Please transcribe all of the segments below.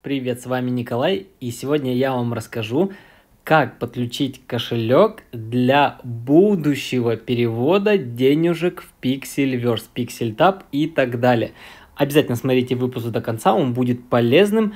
Привет, с вами Николай, и сегодня я вам расскажу, как подключить кошелек для будущего перевода денежек в Pixel Verse, и так далее. Обязательно смотрите выпуск до конца, он будет полезным,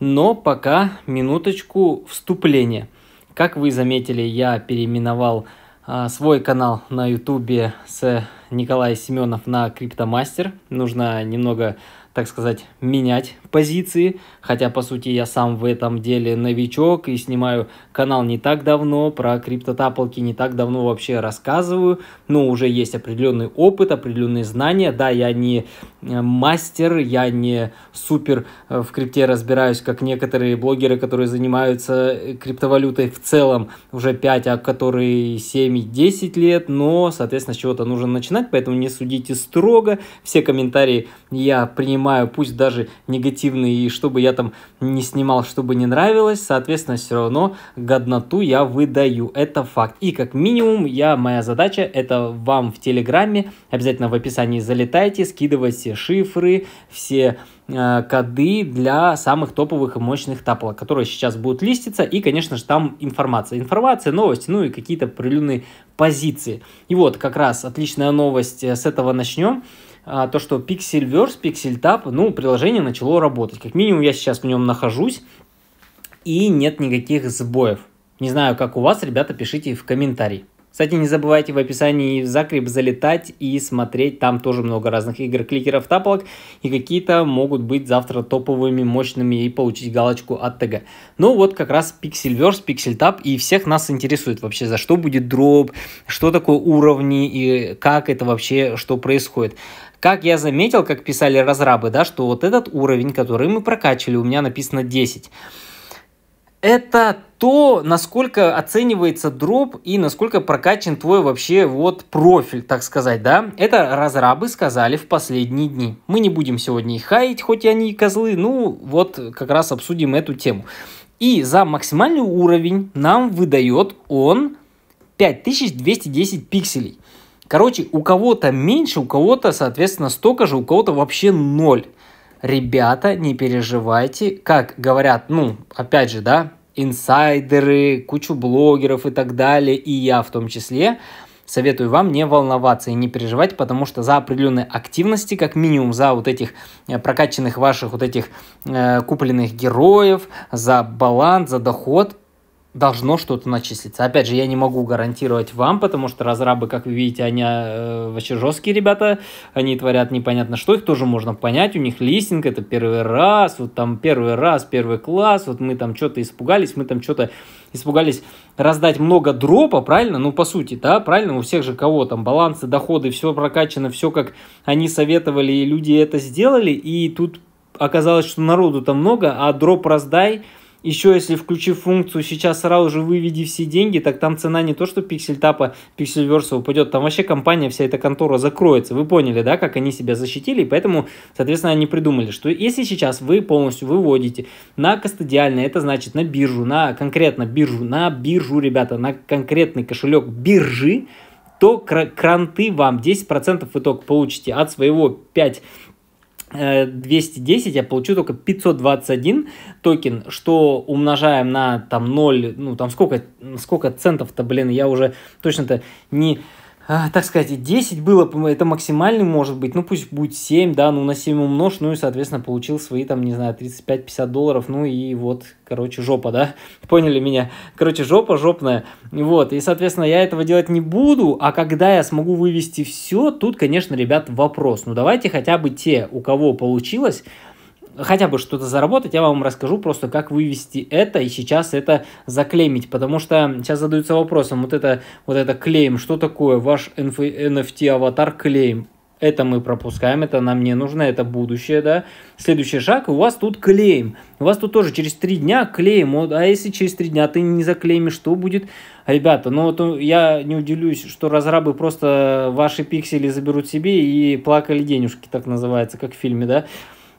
но пока минуточку вступления. Как вы заметили, я переименовал а, свой канал на YouTube с Николая Семенов на Криптомастер. Нужно немного так сказать, менять позиции, хотя, по сути, я сам в этом деле новичок и снимаю канал не так давно, про криптотапалки не так давно вообще рассказываю, но ну, уже есть определенный опыт, определенные знания, да, я не э, мастер, я не супер э, в крипте разбираюсь, как некоторые блогеры, которые занимаются э, криптовалютой в целом уже 5, а которые 7 и 10 лет, но, соответственно, с чего-то нужно начинать, поэтому не судите строго, все комментарии я принимаю снимаю, пусть даже негативные, и чтобы я там не снимал, чтобы не нравилось, соответственно, все равно годноту я выдаю. Это факт. И как минимум, я, моя задача, это вам в Телеграме, обязательно в описании залетайте, скидывайте все шифры, все э, коды для самых топовых и мощных таплок, которые сейчас будут листиться, и, конечно же, там информация. Информация, новости, ну и какие-то прилюдные позиции. И вот как раз отличная новость, э, с этого начнем. А, то, что Pixelverse, PixelTap, ну, приложение начало работать. Как минимум я сейчас в нем нахожусь, и нет никаких сбоев. Не знаю, как у вас, ребята, пишите в комментарии. Кстати, не забывайте в описании в закреп залетать и смотреть. Там тоже много разных игр, кликеров, тапалок. И какие-то могут быть завтра топовыми, мощными и получить галочку от ТГ. Ну вот как раз Pixelverse, PixelTap и всех нас интересует вообще, за что будет дроп, что такое уровни и как это вообще, что происходит. Как я заметил, как писали разрабы, да, что вот этот уровень, который мы прокачивали, у меня написано 10 это то, насколько оценивается дроп и насколько прокачан твой вообще вот профиль, так сказать, да? Это разрабы сказали в последние дни. Мы не будем сегодня их хаять, хоть они и козлы, ну вот как раз обсудим эту тему. И за максимальный уровень нам выдает он 5210 пикселей. Короче, у кого-то меньше, у кого-то, соответственно, столько же, у кого-то вообще ноль. Ребята, не переживайте, как говорят, ну, опять же, да, инсайдеры, кучу блогеров и так далее, и я в том числе, советую вам не волноваться и не переживать, потому что за определенные активности, как минимум за вот этих э, прокачанных ваших вот этих э, купленных героев, за баланс, за доход должно что-то начислиться. Опять же, я не могу гарантировать вам, потому что разрабы, как вы видите, они э, вообще жесткие ребята, они творят непонятно что, их тоже можно понять, у них листинг, это первый раз, вот там первый раз, первый класс, вот мы там что-то испугались, мы там что-то испугались раздать много дропа, правильно? Ну, по сути, да, правильно? У всех же кого там балансы, доходы, все прокачано, все как они советовали, и люди это сделали, и тут оказалось, что народу там много, а дроп раздай – еще если включив функцию «сейчас сразу же выведи все деньги», так там цена не то, что пиксель тапа, пиксель верса упадет, там вообще компания, вся эта контора закроется. Вы поняли, да, как они себя защитили, и поэтому, соответственно, они придумали, что если сейчас вы полностью выводите на кастодиальное, это значит на биржу, на конкретно биржу, на биржу, ребята, на конкретный кошелек биржи, то кранты вам 10% вы только получите от своего 5 210 э, я получу только 521 токен, что умножаем на там 0, ну там сколько, сколько центов-то, блин, я уже точно-то не а, так сказать, 10 было, это максимальный может быть, ну пусть будет 7, да, ну на 7 умножь, ну и, соответственно, получил свои, там, не знаю, 35-50 долларов, ну и вот, короче, жопа, да, поняли меня, короче, жопа жопная, вот, и, соответственно, я этого делать не буду, а когда я смогу вывести все, тут, конечно, ребят, вопрос, ну давайте хотя бы те, у кого получилось, хотя бы что-то заработать, я вам расскажу просто, как вывести это и сейчас это заклеймить. Потому что сейчас задаются вопросом, вот это, вот это клейм, что такое ваш NFT-аватар клейм? это мы пропускаем, это нам не нужно, это будущее, да. Следующий шаг, у вас тут клеим. У вас тут тоже через три дня клеим, а если через три дня ты не заклеимишь, что будет? Ребята, ну вот я не удивлюсь, что разрабы просто ваши пиксели заберут себе и плакали денежки, так называется, как в фильме, да.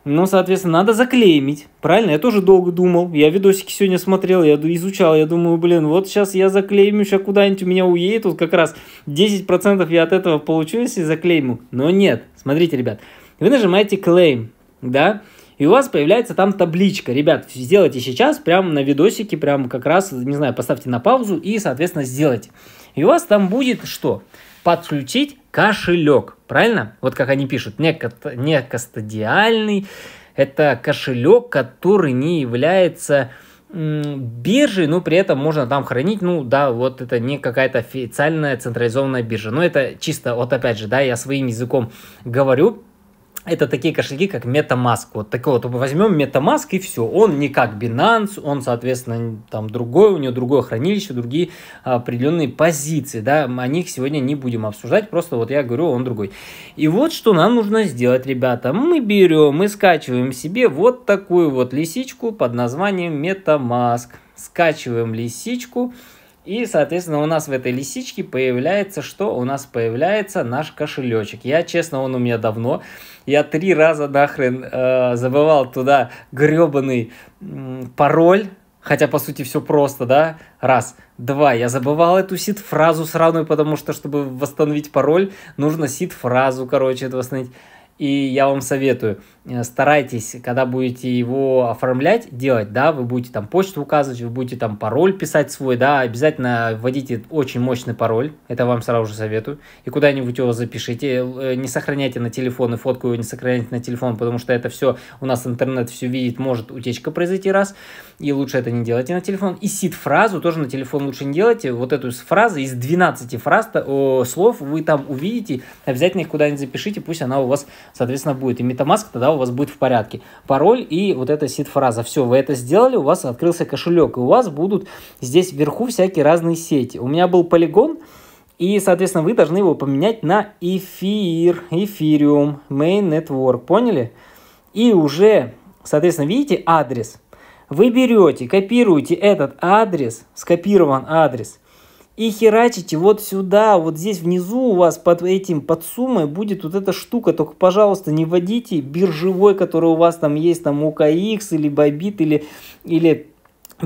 Ну, соответственно, надо заклеймить. Правильно? Я тоже долго думал. Я видосики сегодня смотрел, я изучал. Я думаю, блин, вот сейчас я заклеймю, сейчас куда-нибудь у меня уедет. Тут как раз 10% я от этого получу, если заклейму. Но нет. Смотрите, ребят. Вы нажимаете claim, да? И у вас появляется там табличка. Ребят, сделайте сейчас прямо на видосике, прямо как раз, не знаю, поставьте на паузу и, соответственно, сделайте. И у вас там будет что? Подключить кошелек, правильно? Вот как они пишут, не, не это кошелек, который не является биржей, но при этом можно там хранить, ну да, вот это не какая-то официальная централизованная биржа, но это чисто, вот опять же, да, я своим языком говорю, это такие кошельки, как MetaMask. Вот такой вот возьмем MetaMask и все. Он не как Binance, он, соответственно, там другой, у него другое хранилище, другие определенные позиции, да, о них сегодня не будем обсуждать, просто вот я говорю, он другой. И вот что нам нужно сделать, ребята. Мы берем мы скачиваем себе вот такую вот лисичку под названием MetaMask. Скачиваем лисичку, и, соответственно, у нас в этой лисичке появляется что? У нас появляется наш кошелечек. Я, честно, он у меня давно. Я три раза нахрен э, забывал туда гребаный э, пароль. Хотя, по сути, все просто, да? Раз. Два. Я забывал эту сид-фразу сраную, потому что, чтобы восстановить пароль, нужно сид-фразу, короче, это восстановить. И я вам советую, э, старайтесь, когда будете его оформлять, делать, да, вы будете там почту указывать, вы будете там пароль писать свой, да, обязательно вводите очень мощный пароль, это вам сразу же советую, и куда-нибудь его запишите, э, э, не сохраняйте на телефон и фотку его не сохраняйте на телефон, потому что это все, у нас интернет все видит, может утечка произойти раз, и лучше это не делайте на телефон. И сид-фразу тоже на телефон лучше не делайте, вот эту фразу из 12 фраз, слов вы там увидите, обязательно их куда-нибудь запишите, пусть она у вас соответственно, будет. И MetaMask тогда у вас будет в порядке. Пароль и вот эта сид-фраза. Все, вы это сделали, у вас открылся кошелек, и у вас будут здесь вверху всякие разные сети. У меня был полигон, и, соответственно, вы должны его поменять на эфир, эфириум, main network, поняли? И уже, соответственно, видите адрес? Вы берете, копируете этот адрес, скопирован адрес, и херачите вот сюда, вот здесь внизу у вас под этим, под суммой будет вот эта штука. Только, пожалуйста, не вводите биржевой, который у вас там есть, там OKX или Bybit или, или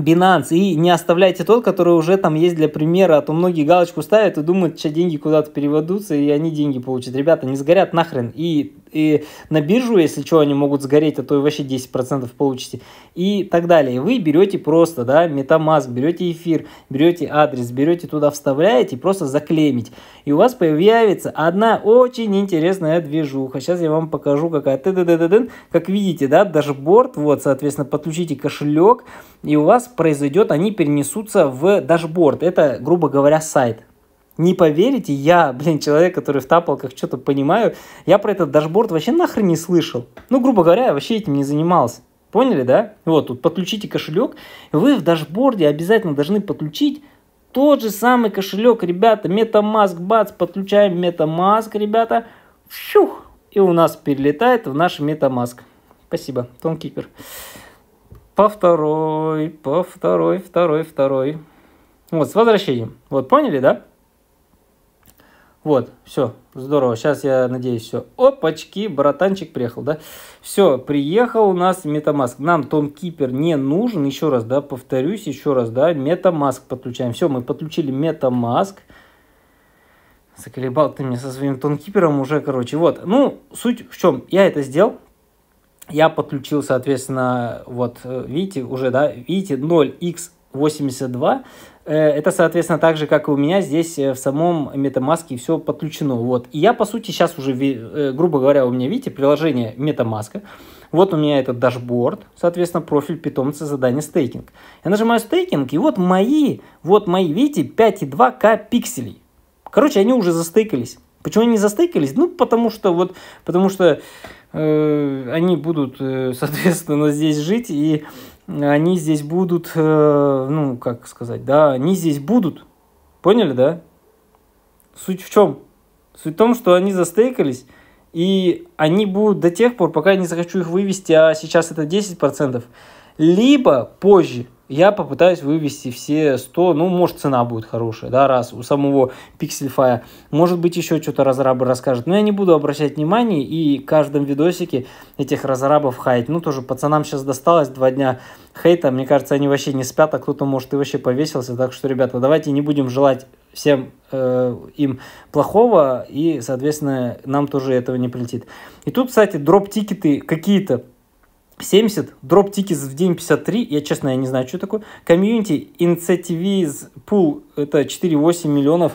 Binance и не оставляйте тот, который уже там есть для примера, а то многие галочку ставят и думают, что деньги куда-то переведутся, и они деньги получат. Ребята, не сгорят нахрен. И, и на биржу, если что, они могут сгореть, а то и вообще 10% получите. И так далее. Вы берете просто, да, Metamask, берете эфир, берете адрес, берете туда, вставляете, просто заклеймить. И у вас появится одна очень интересная движуха. Сейчас я вам покажу, какая. Как видите, да, дашборд, вот, соответственно, подключите кошелек, и у вас произойдет, они перенесутся в дашборд. Это, грубо говоря, сайт. Не поверите, я, блин, человек, который в тапалках что-то понимаю, я про этот дашборд вообще нахрен не слышал. Ну, грубо говоря, я вообще этим не занимался. Поняли, да? Вот, тут подключите кошелек. Вы в дашборде обязательно должны подключить тот же самый кошелек, ребята. MetaMask, бац, подключаем MetaMask, ребята. Фух, и у нас перелетает в наш MetaMask. Спасибо, Тонкипер. Кипер по второй, по второй, второй, второй. Вот, с возвращением. Вот, поняли, да? Вот, все, здорово. Сейчас я надеюсь, все. Опачки, братанчик приехал, да? Все, приехал у нас метамаск Нам тонкипер не нужен. Еще раз, да, повторюсь, еще раз, да, метамаск подключаем. Все, мы подключили метамаск Заколебал ты меня со своим тонкипером уже, короче. Вот, ну, суть в чем. Я это сделал, я подключил, соответственно, вот, э, видите, уже, да, видите, 0x82, э, это, соответственно, так же, как и у меня, здесь э, в самом MetaMask все подключено. Вот. И я, по сути, сейчас уже, грубо говоря, у меня, видите, приложение MetaMask. Вот у меня этот дашборд, соответственно, профиль питомца задание стейкинг. Я нажимаю стейкинг, и вот мои, вот мои, видите, 5,2к пикселей. Короче, они уже застейкались. Почему они застыкались? Ну, потому что вот, потому что э, они будут, э, соответственно, здесь жить, и они здесь будут, э, ну, как сказать, да, они здесь будут. Поняли, да? Суть в чем? Суть в том, что они застейкались, и они будут до тех пор, пока я не захочу их вывести, а сейчас это 10%, либо позже – я попытаюсь вывести все 100, ну, может, цена будет хорошая, да, раз, у самого пиксельфая. Может быть, еще что-то разрабы расскажут, Но я не буду обращать внимания и в каждом видосике этих разрабов хаять. Ну, тоже пацанам сейчас досталось два дня хейта. Мне кажется, они вообще не спят, а кто-то, может, и вообще повесился. Так что, ребята, давайте не будем желать всем э, им плохого, и, соответственно, нам тоже этого не прилетит. И тут, кстати, дроп-тикеты какие-то 70, дроп тикис в день 53, я честно, я не знаю, что такое. Комьюнити, инициативиз, пул, это 4,8 миллионов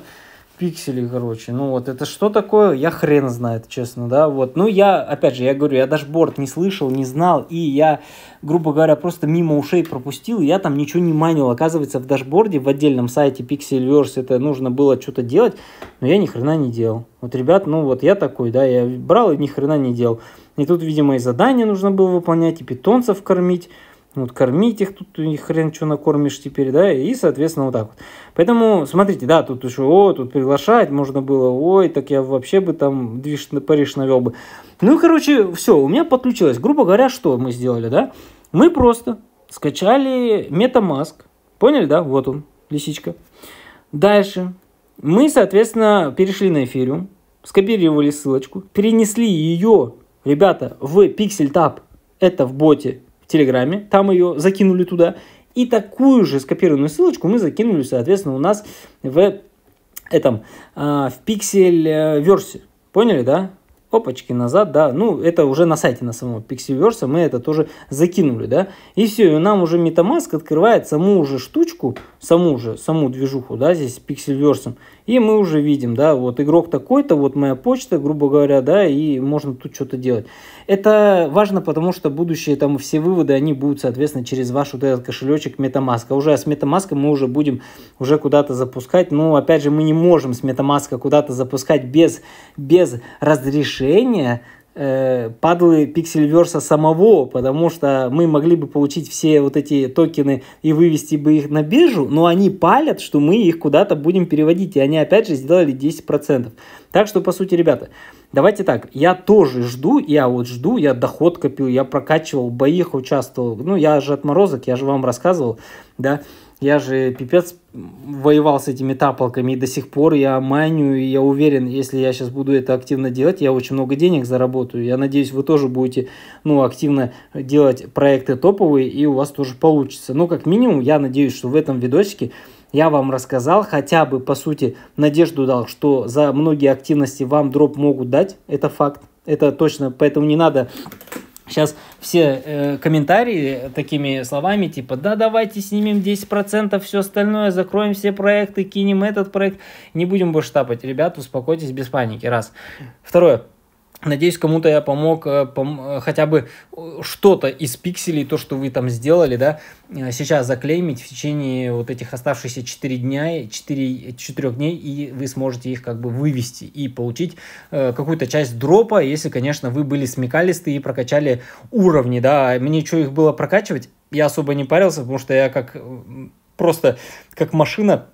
пикселей, короче. Ну вот, это что такое, я хрен знает, честно, да, вот. Ну я, опять же, я говорю, я даже борт не слышал, не знал, и я, грубо говоря, просто мимо ушей пропустил, я там ничего не манил. Оказывается, в дашборде, в отдельном сайте Pixelverse это нужно было что-то делать, но я ни хрена не делал. Вот, ребят, ну вот я такой, да, я брал и ни хрена не делал. И тут, видимо, и задание нужно было выполнять, и питомцев кормить, ну, вот кормить их тут, у них хрен что накормишь теперь, да, и, соответственно, вот так вот. Поэтому, смотрите, да, тут еще, о, тут приглашать можно было, ой, так я вообще бы там движ на Париж навел бы. Ну, короче, все, у меня подключилось. Грубо говоря, что мы сделали, да? Мы просто скачали MetaMask, поняли, да? Вот он, лисичка. Дальше мы, соответственно, перешли на эфириум, скопировали ссылочку, перенесли ее, ребята, в Pixel Tab, это в боте, Телеграме, там ее закинули туда. И такую же скопированную ссылочку мы закинули, соответственно, у нас в этом, а, в пиксель версии. Поняли, да? Опачки назад, да, ну это уже на сайте на самого Pixelverse, мы это тоже закинули, да, и все, и нам уже Metamask открывает саму уже штучку, саму же, саму движуху, да, здесь с Pixelverse, и мы уже видим, да, вот игрок такой-то, вот моя почта, грубо говоря, да, и можно тут что-то делать. Это важно, потому что будущие там все выводы, они будут, соответственно, через ваш вот этот кошелечек MetaMask. А уже с MetaMask мы уже будем уже куда-то запускать. Но, опять же, мы не можем с MetaMask куда-то запускать без, без разрешения Э, падлы пиксельверса самого, потому что мы могли бы получить все вот эти токены и вывести бы их на биржу, но они палят, что мы их куда-то будем переводить, и они опять же сделали 10%. Так что, по сути, ребята, давайте так, я тоже жду, я вот жду, я доход копил, я прокачивал, в боях участвовал, ну, я же отморозок, я же вам рассказывал, да, я же пипец воевал с этими таполками, и до сих пор я майню, и я уверен, если я сейчас буду это активно делать, я очень много денег заработаю. Я надеюсь, вы тоже будете ну, активно делать проекты топовые, и у вас тоже получится. Но как минимум, я надеюсь, что в этом видосике я вам рассказал, хотя бы, по сути, надежду дал, что за многие активности вам дроп могут дать, это факт, это точно, поэтому не надо Сейчас все э, комментарии такими словами, типа, да, давайте снимем 10%, все остальное, закроем все проекты, кинем этот проект, не будем больше тапать. ребят успокойтесь без паники, раз. Второе, Надеюсь, кому-то я помог э, пом- э, хотя бы э, что-то из пикселей, то, что вы там сделали, да, сейчас заклеймить в течение вот этих оставшихся 4 дня, 4, 4 дней, и вы сможете их как бы вывести и получить э, какую-то часть дропа, если, конечно, вы были смекалисты и прокачали уровни, да. А мне что их было прокачивать? Я особо не парился, потому что я как просто как машина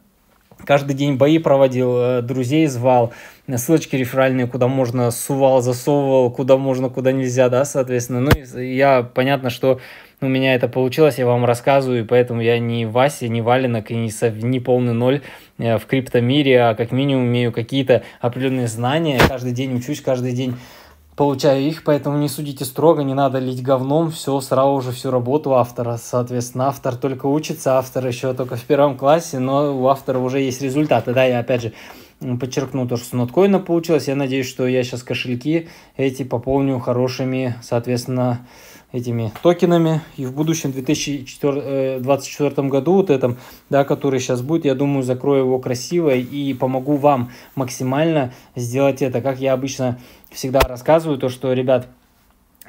Каждый день бои проводил, э, друзей звал, ссылочки реферальные, куда можно сувал, засовывал, куда можно, куда нельзя, да, соответственно. Ну, я, понятно, что у меня это получилось, я вам рассказываю, и поэтому я не Вася, не Валенок и не, со, не полный ноль э, в криптомире, а как минимум имею какие-то определенные знания, каждый день учусь, каждый день Получаю их, поэтому не судите строго, не надо лить говном все, сразу же всю работу автора. Соответственно, автор только учится, автор еще только в первом классе, но у автора уже есть результаты, да, я опять же подчеркну то, что с ноткоина получилось. Я надеюсь, что я сейчас кошельки эти пополню хорошими, соответственно, этими токенами. И в будущем 2024 э, году, вот этом, да, который сейчас будет, я думаю, закрою его красиво и помогу вам максимально сделать это. Как я обычно всегда рассказываю, то что, ребят,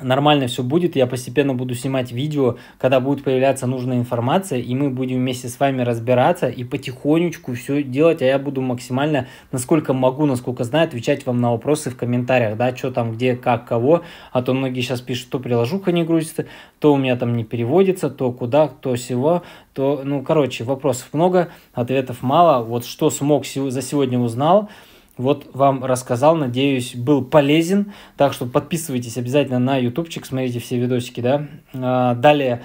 нормально все будет, я постепенно буду снимать видео, когда будет появляться нужная информация, и мы будем вместе с вами разбираться и потихонечку все делать, а я буду максимально, насколько могу, насколько знаю, отвечать вам на вопросы в комментариях, да, что там, где, как, кого, а то многие сейчас пишут, то приложуха не грузится, то у меня там не переводится, то куда, то сего, то, ну, короче, вопросов много, ответов мало, вот что смог за сегодня узнал, вот вам рассказал, надеюсь, был полезен. Так что подписывайтесь обязательно на ютубчик, смотрите все видосики, да. А, далее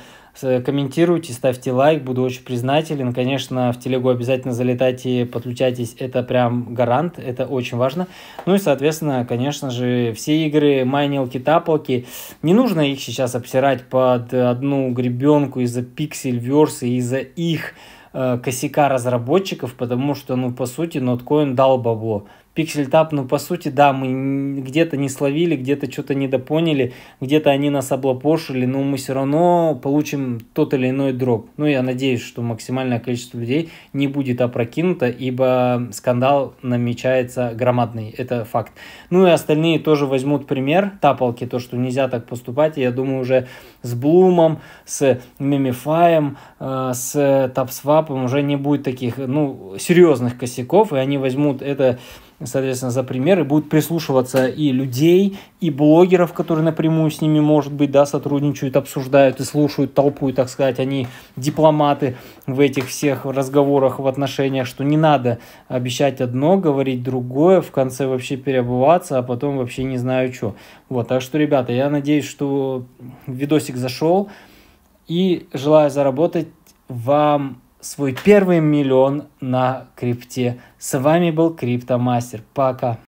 комментируйте, ставьте лайк, буду очень признателен. Конечно, в телегу обязательно залетайте, подключайтесь, это прям гарант, это очень важно. Ну и, соответственно, конечно же, все игры, майнилки, таплки, не нужно их сейчас обсирать под одну гребенку из-за пиксель-верс и из-за их э, косяка разработчиков, потому что, ну, по сути, ноткоин дал бабло. Pixel Tap, ну, по сути, да, мы где-то не словили, где-то что-то недопоняли, где-то они нас облапошили, но мы все равно получим тот или иной дроп. Ну, я надеюсь, что максимальное количество людей не будет опрокинуто, ибо скандал намечается громадный, это факт. Ну, и остальные тоже возьмут пример, тапалки, то, что нельзя так поступать, я думаю, уже с Блумом, с Мемифаем, э, с Тапсвапом уже не будет таких, ну, серьезных косяков, и они возьмут это соответственно, за примеры, будут прислушиваться и людей, и блогеров, которые напрямую с ними, может быть, да, сотрудничают, обсуждают и слушают толпу, и, так сказать, они дипломаты в этих всех разговорах, в отношениях, что не надо обещать одно, говорить другое, в конце вообще переобуваться, а потом вообще не знаю что. Вот, так что, ребята, я надеюсь, что видосик зашел, и желаю заработать вам свой первый миллион на крипте. С вами был Криптомастер. Пока.